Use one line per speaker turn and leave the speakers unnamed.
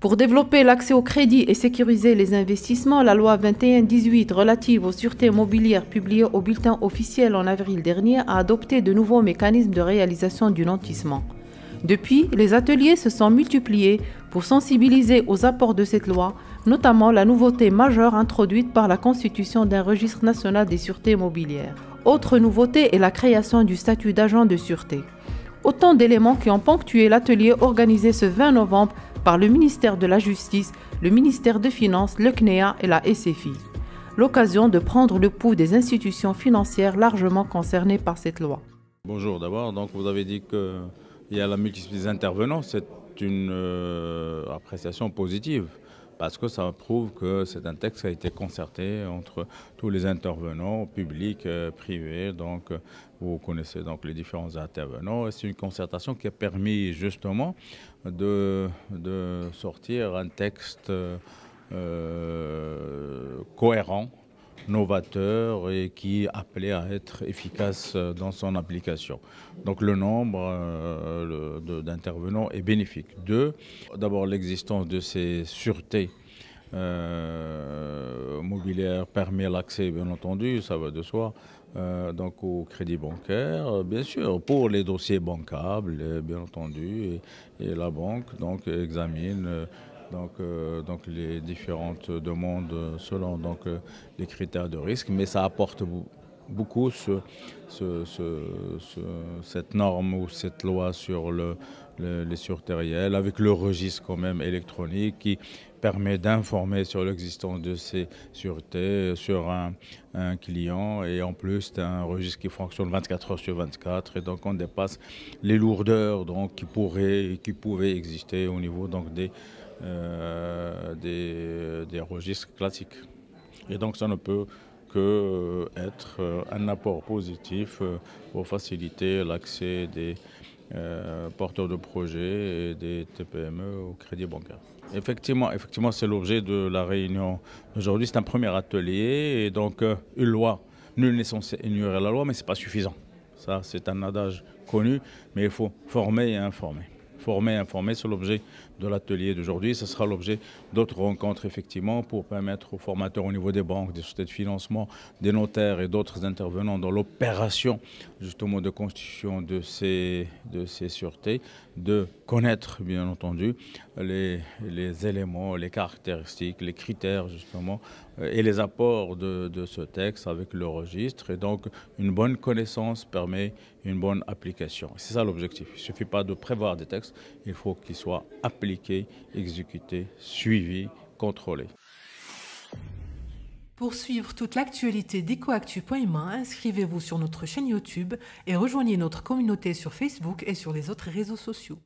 Pour développer l'accès au crédit et sécuriser les investissements, la loi 21-18 relative aux sûretés mobilières publiée au bulletin officiel en avril dernier a adopté de nouveaux mécanismes de réalisation du lentissement. Depuis, les ateliers se sont multipliés pour sensibiliser aux apports de cette loi, notamment la nouveauté majeure introduite par la constitution d'un registre national des sûretés mobilières. Autre nouveauté est la création du statut d'agent de sûreté. Autant d'éléments qui ont ponctué l'atelier organisé ce 20 novembre par le ministère de la Justice, le ministère des Finances, le CNEA et la SFI. L'occasion de prendre le pouls des institutions financières largement concernées par cette loi.
Bonjour d'abord, donc vous avez dit qu'il y a la multiplicité des intervenants, une euh, appréciation positive parce que ça prouve que c'est un texte qui a été concerté entre tous les intervenants, publics, euh, privés. Donc, euh, vous connaissez donc les différents intervenants. c'est une concertation qui a permis justement de, sortir un texte cohérent novateur et qui appelait à être efficace euh, dans son application. Donc le nombre euh, d'intervenants est bénéfique. Deux, d'abord l'existence de ces sûretés euh, mobilières permet l'accès, bien entendu, ça va de soi, donc au crédit bancaire, bien sûr, pour les dossiers bancables, bien entendu, et, et la banque donc examine donc, euh, donc les différentes demandes selon donc, euh, les critères de risque, mais ça apporte beaucoup ce, ce, cette norme ou cette loi sur le, sûretés les avec le registre quand même électronique qui permet d'informer sur l'existence de ces sûretés sur un, client. Et en plus, c'est un registre qui fonctionne 24 heures sur 24. Et donc, on dépasse les lourdeurs donc, qui pourraient qui pouvaient exister au niveau donc, des, euh, des, des registres classiques. Et donc, ça ne peut que euh, être euh, un apport positif euh, pour faciliter l'accès des porteurs de projets et des TPME au crédit bancaire. Effectivement, effectivement c'est l'objet de la réunion d'aujourd'hui. C'est un premier atelier et donc une loi. Nul n'est censé ignorer la loi, mais ce n'est pas suffisant. Ça, c'est un adage connu, mais il faut former et informer former, informés. sur l'objet de l'atelier d'aujourd'hui. Ce sera l'objet d'autres rencontres, effectivement, pour permettre aux formateurs au niveau des banques, des sociétés de financement, des notaires et d'autres intervenants dans l'opération, justement, de constitution de ces, de ces sûretés, de connaître, bien entendu, les, les éléments, les caractéristiques, les critères, justement, euh, et les apports de, de ce texte avec le registre. Et donc, une bonne connaissance permet une bonne application. C'est ça l'objectif. Il ne suffit pas de prévoir des textes, il faut qu'il soit appliqué, exécuté, suivi, contrôlé.
Pour suivre toute l'actualité d'EcoActu.ma, inscrivez-vous sur notre chaîne YouTube et rejoignez notre communauté sur Facebook et sur les autres réseaux sociaux.